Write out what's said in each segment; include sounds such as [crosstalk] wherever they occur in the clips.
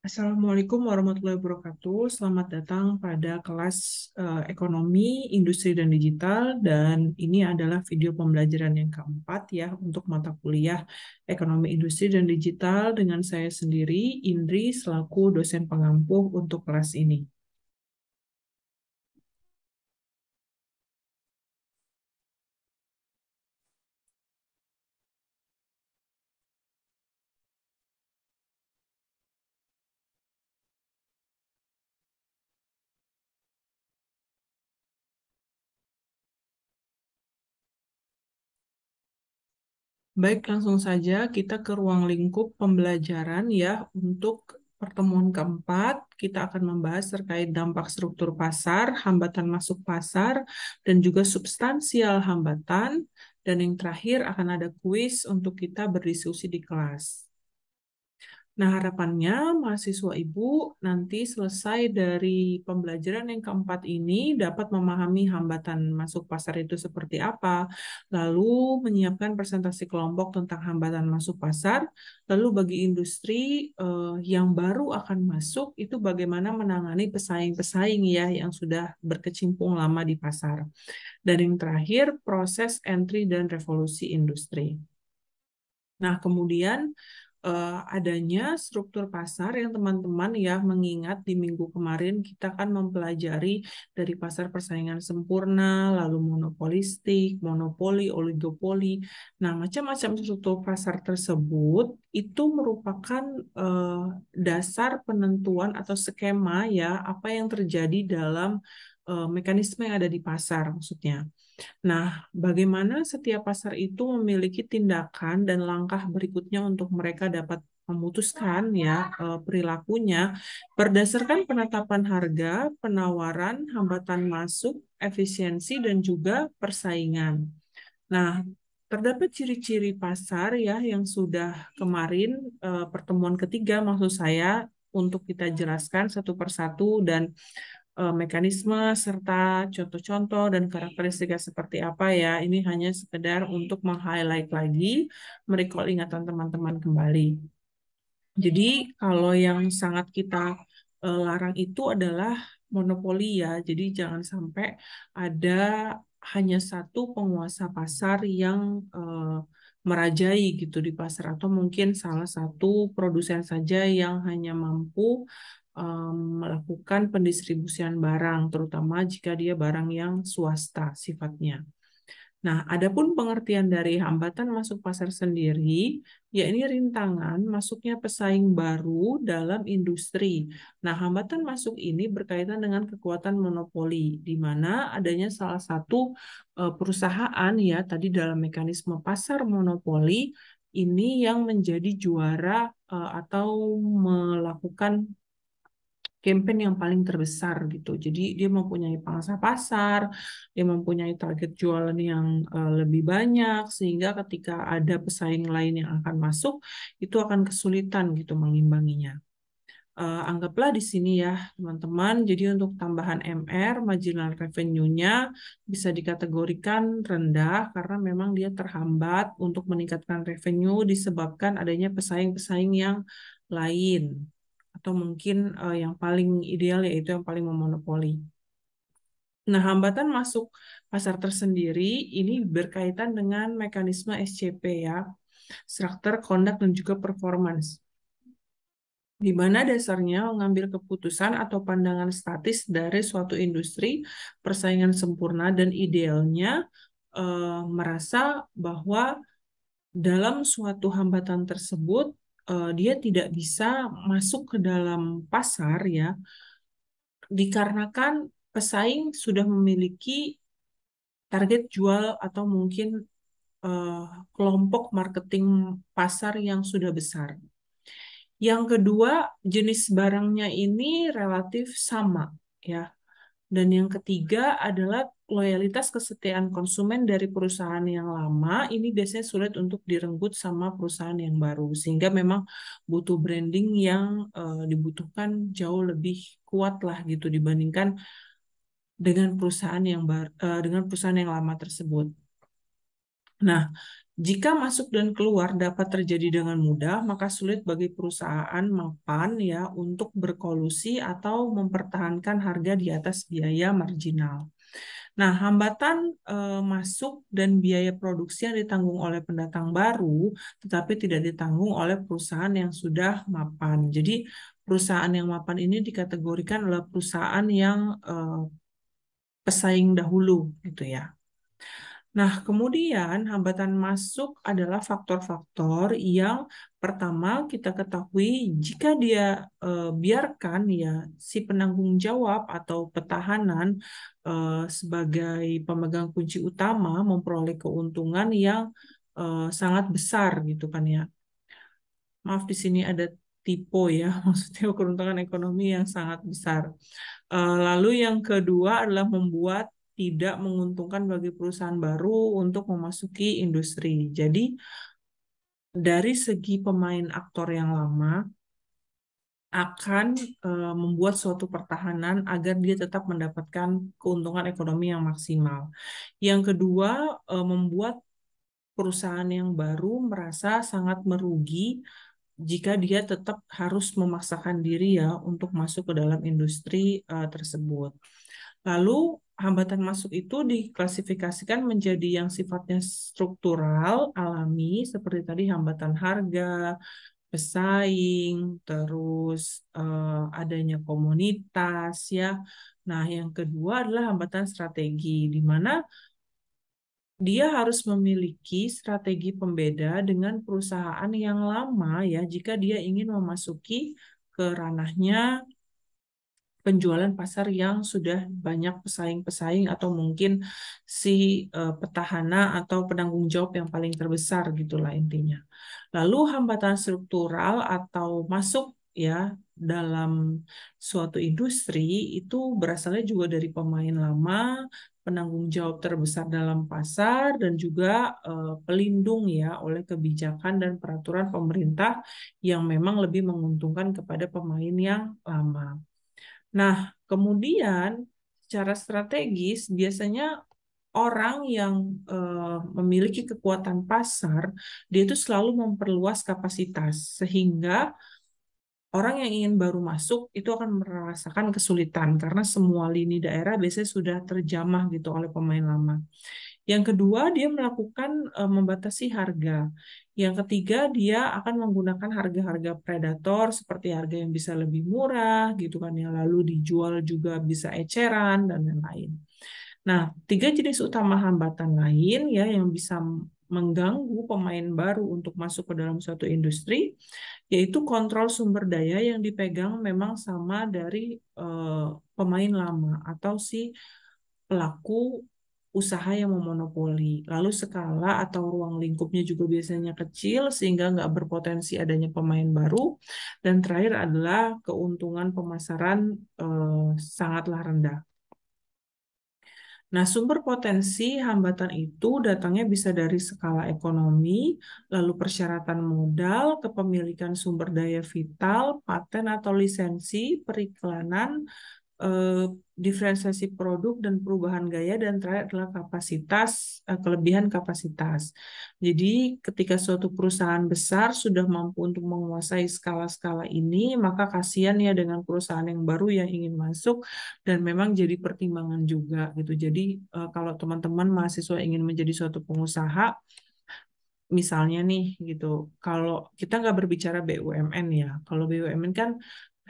Assalamualaikum warahmatullahi wabarakatuh. Selamat datang pada kelas uh, ekonomi, industri dan digital dan ini adalah video pembelajaran yang keempat ya untuk mata kuliah ekonomi, industri dan digital dengan saya sendiri Indri selaku dosen pengampuh untuk kelas ini. Baik, langsung saja kita ke ruang lingkup pembelajaran ya. Untuk pertemuan keempat, kita akan membahas terkait dampak struktur pasar, hambatan masuk pasar, dan juga substansial hambatan. Dan yang terakhir akan ada kuis untuk kita berdiskusi di kelas. Nah, harapannya mahasiswa Ibu nanti selesai dari pembelajaran yang keempat ini dapat memahami hambatan masuk pasar itu seperti apa, lalu menyiapkan presentasi kelompok tentang hambatan masuk pasar, lalu bagi industri eh, yang baru akan masuk itu bagaimana menangani pesaing-pesaing ya yang sudah berkecimpung lama di pasar. Dan yang terakhir, proses entry dan revolusi industri. Nah, kemudian uh, adanya struktur pasar yang teman-teman ya mengingat di minggu kemarin kita kan mempelajari dari pasar persaingan sempurna, lalu monopolistik, monopoli, oligopoli. Nah, macam-macam struktur pasar tersebut itu merupakan uh, dasar penentuan atau skema ya apa yang terjadi dalam uh, mekanisme yang ada di pasar maksudnya. Nah, bagaimana setiap pasar itu memiliki tindakan dan langkah berikutnya untuk mereka dapat memutuskan ya eh, perilakunya berdasarkan penetapan harga, penawaran, hambatan masuk, efisiensi dan juga persaingan. Nah, terdapat ciri-ciri pasar ya yang sudah kemarin eh, pertemuan ketiga maksud saya untuk kita jelaskan satu persatu dan Eh, mekanisme serta contoh-contoh dan karakteristiknya seperti apa ya. Ini hanya sekedar untuk meng-highlight lagi, merecall ingatan teman-teman kembali. Jadi kalau yang sangat kita eh, larang itu adalah monopoli ya. Jadi jangan sampai ada hanya satu penguasa pasar yang eh, merajai gitu di pasar atau mungkin salah satu produsen saja yang hanya mampu melakukan pendistribusian barang, terutama jika dia barang yang swasta sifatnya. Nah, adapun pengertian dari hambatan masuk pasar sendiri, yakni rintangan masuknya pesaing baru dalam industri. Nah, hambatan masuk ini berkaitan dengan kekuatan monopoli, di mana adanya salah satu e, perusahaan ya tadi dalam mekanisme pasar monopoli ini yang menjadi juara e, atau melakukan campaign yang paling terbesar gitu. Jadi dia mempunyai pangsa pasar, dia mempunyai target jualan yang uh, lebih banyak sehingga ketika ada pesaing lain yang akan masuk itu akan kesulitan gitu mengimbanginya. Uh, anggaplah di sini ya teman-teman. Jadi untuk tambahan MR marginal revenue-nya bisa dikategorikan rendah karena memang dia terhambat untuk meningkatkan revenue disebabkan adanya pesaing-pesaing yang lain atau mungkin uh, yang paling ideal yaitu yang paling memonopoli. Nah, hambatan masuk pasar tersendiri ini berkaitan dengan mekanisme SCP ya, struktur, conduct, dan juga performance. Di mana dasarnya mengambil keputusan atau pandangan statis dari suatu industri, persaingan sempurna, dan idealnya e, merasa bahwa dalam suatu hambatan tersebut uh, dia tidak bisa masuk ke dalam pasar ya dikarenakan pesaing sudah memiliki target jual atau mungkin uh, kelompok marketing pasar yang sudah besar. Yang kedua, jenis barangnya ini relatif sama ya. Dan yang ketiga adalah loyalitas kesetiaan konsumen dari perusahaan yang lama ini biasanya sulit untuk direnggut sama perusahaan yang baru sehingga memang butuh branding yang uh, dibutuhkan jauh lebih kuat lah gitu dibandingkan dengan perusahaan yang bar, uh, dengan perusahaan yang lama tersebut. Nah, jika masuk dan keluar dapat terjadi dengan mudah, maka sulit bagi perusahaan mapan ya untuk berkolusi atau mempertahankan harga di atas biaya marginal. Nah, hambatan e, masuk dan biaya produksi yang ditanggung oleh pendatang baru, tetapi tidak ditanggung oleh perusahaan yang sudah mapan. Jadi, perusahaan yang mapan ini dikategorikan oleh perusahaan yang e, pesaing dahulu, gitu ya. Nah, kemudian hambatan masuk adalah faktor-faktor yang pertama kita ketahui jika dia e, biarkan ya si penanggung jawab atau petahanan e, sebagai pemegang kunci utama memperoleh keuntungan yang e, sangat besar gitu kan ya. Maaf di sini ada tipe ya, [laughs] maksudnya keuntungan ekonomi yang sangat besar. E, lalu yang kedua adalah membuat tidak menguntungkan bagi perusahaan baru untuk memasuki industri. Jadi dari segi pemain aktor yang lama akan e, membuat suatu pertahanan agar dia tetap mendapatkan keuntungan ekonomi yang maksimal. Yang kedua, e, membuat perusahaan yang baru merasa sangat merugi jika dia tetap harus memaksakan diri ya untuk masuk ke dalam industri e, tersebut. Lalu hambatan masuk itu diklasifikasikan menjadi yang sifatnya struktural, alami, seperti tadi hambatan harga, pesaing, terus uh, adanya komunitas, ya. Nah, yang kedua adalah hambatan strategi, di mana dia harus memiliki strategi pembeda dengan perusahaan yang lama ya jika dia ingin memasuki ke ranahnya penjualan pasar yang sudah banyak pesaing-pesaing atau mungkin si eh, petahana atau penanggung jawab yang paling terbesar gitulah intinya. Lalu hambatan struktural atau masuk ya dalam suatu industri itu berasalnya juga dari pemain lama, penanggung jawab terbesar dalam pasar dan juga uh, pelindung ya oleh kebijakan dan peraturan pemerintah yang memang lebih menguntungkan kepada pemain yang lama. Nah, kemudian secara strategis biasanya orang yang uh, memiliki kekuatan pasar dia itu selalu memperluas kapasitas sehingga orang yang ingin baru masuk itu akan merasakan kesulitan karena semua lini daerah biasanya sudah terjamah gitu oleh pemain lama. Yang kedua, dia melakukan e, membatasi harga. Yang ketiga, dia akan menggunakan harga-harga predator seperti harga yang bisa lebih murah gitu kan yang lalu dijual juga bisa eceran dan lain-lain. Nah, tiga jenis utama hambatan lain ya yang bisa mengganggu pemain baru untuk masuk ke dalam suatu industri, yaitu kontrol sumber daya yang dipegang memang sama dari uh, pemain lama atau si pelaku usaha yang memonopoli. Lalu skala atau ruang lingkupnya juga biasanya kecil sehingga nggak berpotensi adanya pemain baru. Dan terakhir adalah keuntungan pemasaran eh, sangatlah rendah. Nah, sumber potensi hambatan itu datangnya bisa dari skala ekonomi, lalu persyaratan modal, kepemilikan sumber daya vital, paten atau lisensi, periklanan, Eh, diferensiasi produk dan perubahan gaya dan terakhir adalah kapasitas eh, kelebihan kapasitas. Jadi ketika suatu perusahaan besar sudah mampu untuk menguasai skala-skala ini, maka kasihan ya dengan perusahaan yang baru yang ingin masuk dan memang jadi pertimbangan juga gitu. Jadi eh, kalau teman-teman mahasiswa ingin menjadi suatu pengusaha misalnya nih gitu kalau kita nggak berbicara BUMN ya kalau BUMN kan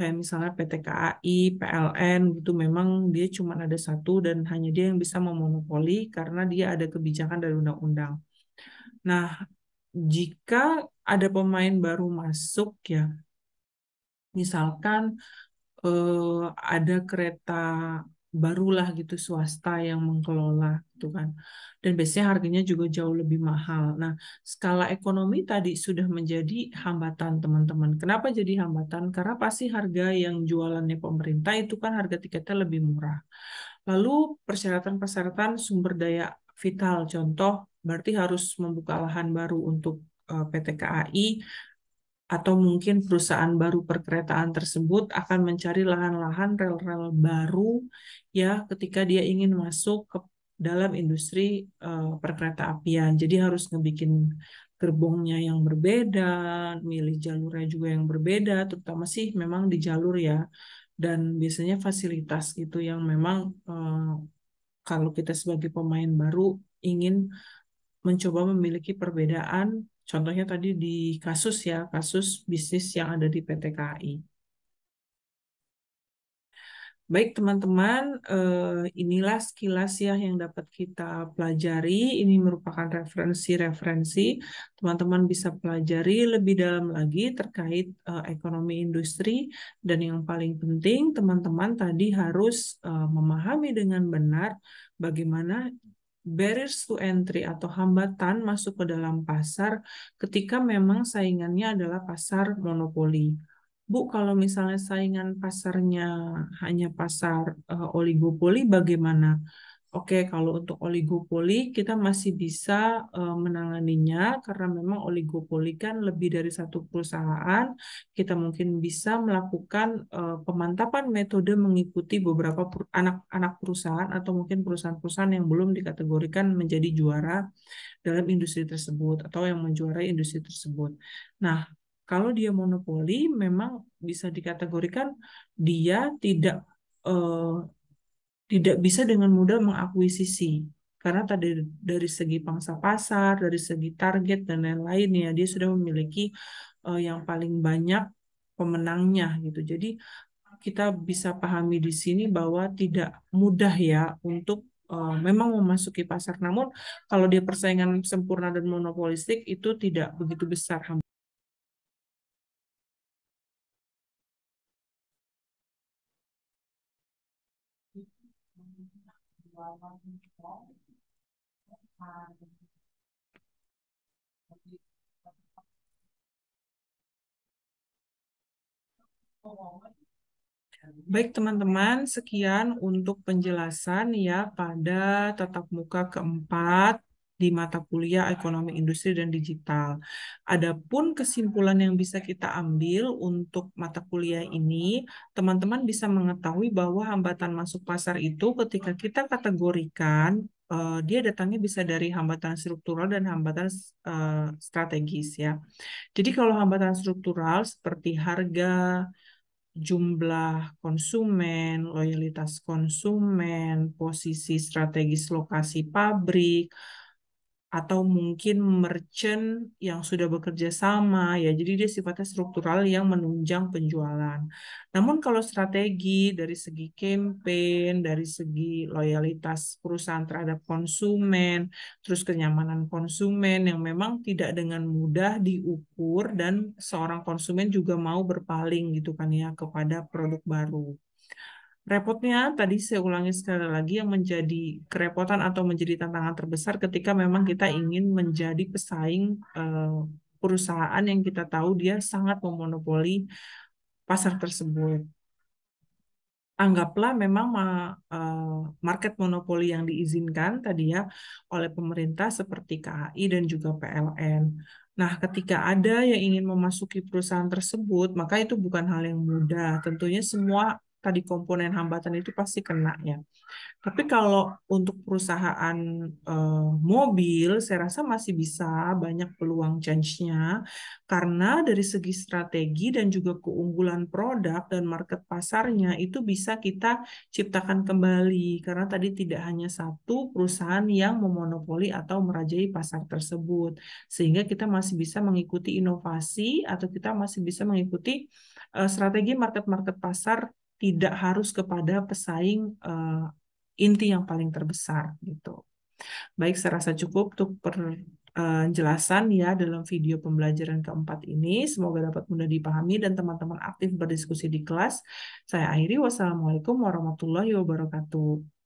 kayak misalnya PT KAI, PLN gitu memang dia cuma ada satu dan hanya dia yang bisa memonopoli karena dia ada kebijakan dari undang-undang. Nah, jika ada pemain baru masuk ya, misalkan eh, ada kereta barulah gitu swasta yang mengelola gitu kan dan biasanya harganya juga jauh lebih mahal nah skala ekonomi tadi sudah menjadi hambatan teman-teman kenapa jadi hambatan karena pasti harga yang jualannya pemerintah itu kan harga tiketnya lebih murah lalu persyaratan-persyaratan sumber daya vital contoh berarti harus membuka lahan baru untuk eh, PT KAI atau mungkin perusahaan baru perkeretaan tersebut akan mencari lahan-lahan rel-rel baru ya ketika dia ingin masuk ke dalam industri uh, perkereta apian. Jadi harus ngebikin gerbongnya yang berbeda, milih jalurnya juga yang berbeda, terutama sih memang di jalur ya. Dan biasanya fasilitas itu yang memang uh, kalau kita sebagai pemain baru ingin mencoba memiliki perbedaan Contohnya tadi di kasus ya, kasus bisnis yang ada di PT KAI. Baik teman-teman, eh, inilah sekilas ya yang dapat kita pelajari. Ini merupakan referensi-referensi. Teman-teman bisa pelajari lebih dalam lagi terkait eh, ekonomi industri. Dan yang paling penting, teman-teman tadi harus eh, memahami dengan benar bagaimana barriers to entry atau hambatan masuk ke dalam pasar ketika memang saingannya adalah pasar monopoli. Bu, kalau misalnya saingan pasarnya hanya pasar eh, oligopoli, bagaimana? Oke, kalau untuk oligopoli kita masih bisa uh, menanganinya karena memang oligopoli kan lebih dari satu perusahaan. Kita mungkin bisa melakukan uh, pemantapan metode mengikuti beberapa anak-anak perusahaan atau mungkin perusahaan-perusahaan yang belum dikategorikan menjadi juara dalam industri tersebut atau yang menjuarai industri tersebut. Nah, kalau dia monopoli memang bisa dikategorikan dia tidak eh, tidak bisa dengan mudah mengakuisisi karena tadi dari segi pangsa pasar, dari segi target dan lain-lain ya dia sudah memiliki uh, yang paling banyak pemenangnya gitu. Jadi kita bisa pahami di sini bahwa tidak mudah ya untuk uh, memang memasuki pasar. Namun kalau dia persaingan sempurna dan monopolistik itu tidak begitu besar Baik teman-teman, sekian untuk penjelasan ya pada tatap muka keempat di mata kuliah Ekonomi Industri dan Digital. Adapun kesimpulan yang bisa kita ambil untuk mata kuliah ini, teman-teman bisa mengetahui bahwa hambatan masuk pasar itu ketika kita kategorikan eh, dia datangnya bisa dari hambatan struktural dan hambatan eh, strategis ya. Jadi kalau hambatan struktural seperti harga, jumlah konsumen, loyalitas konsumen, posisi strategis lokasi pabrik, atau mungkin merchant yang sudah bekerja sama ya jadi dia sifatnya struktural yang menunjang penjualan. Namun kalau strategi dari segi campaign, dari segi loyalitas perusahaan terhadap konsumen, terus kenyamanan konsumen yang memang tidak dengan mudah diukur dan seorang konsumen juga mau berpaling gitu kan ya kepada produk baru. Repotnya tadi saya ulangi sekali lagi yang menjadi kerepotan atau menjadi tantangan terbesar ketika memang kita iya. ingin menjadi pesaing uh, perusahaan yang kita tahu dia sangat memonopoli pasar tersebut. Anggaplah memang uh, market monopoli yang diizinkan tadi ya oleh pemerintah seperti KAI dan juga PLN. Nah, ketika ada yang ingin memasuki perusahaan tersebut, maka itu bukan hal yang mudah. Tentunya semua tadi komponen hambatan itu pasti kena ya. Tapi kalau untuk perusahaan uh, mobil, saya rasa masih bisa banyak peluang change-nya karena dari segi strategi dan juga keunggulan produk dan market pasarnya itu bisa kita ciptakan kembali karena tadi tidak hanya satu perusahaan yang memonopoli atau merajai pasar tersebut sehingga kita masih bisa mengikuti inovasi atau kita masih bisa mengikuti uh, strategi market-market pasar tidak harus kepada pesaing uh, inti yang paling terbesar gitu. Baik, saya rasa cukup untuk penjelasan eh, uh, ya dalam video pembelajaran keempat ini. Semoga dapat mudah dipahami dan teman-teman aktif berdiskusi di kelas. Saya akhiri, wassalamualaikum warahmatullahi wabarakatuh.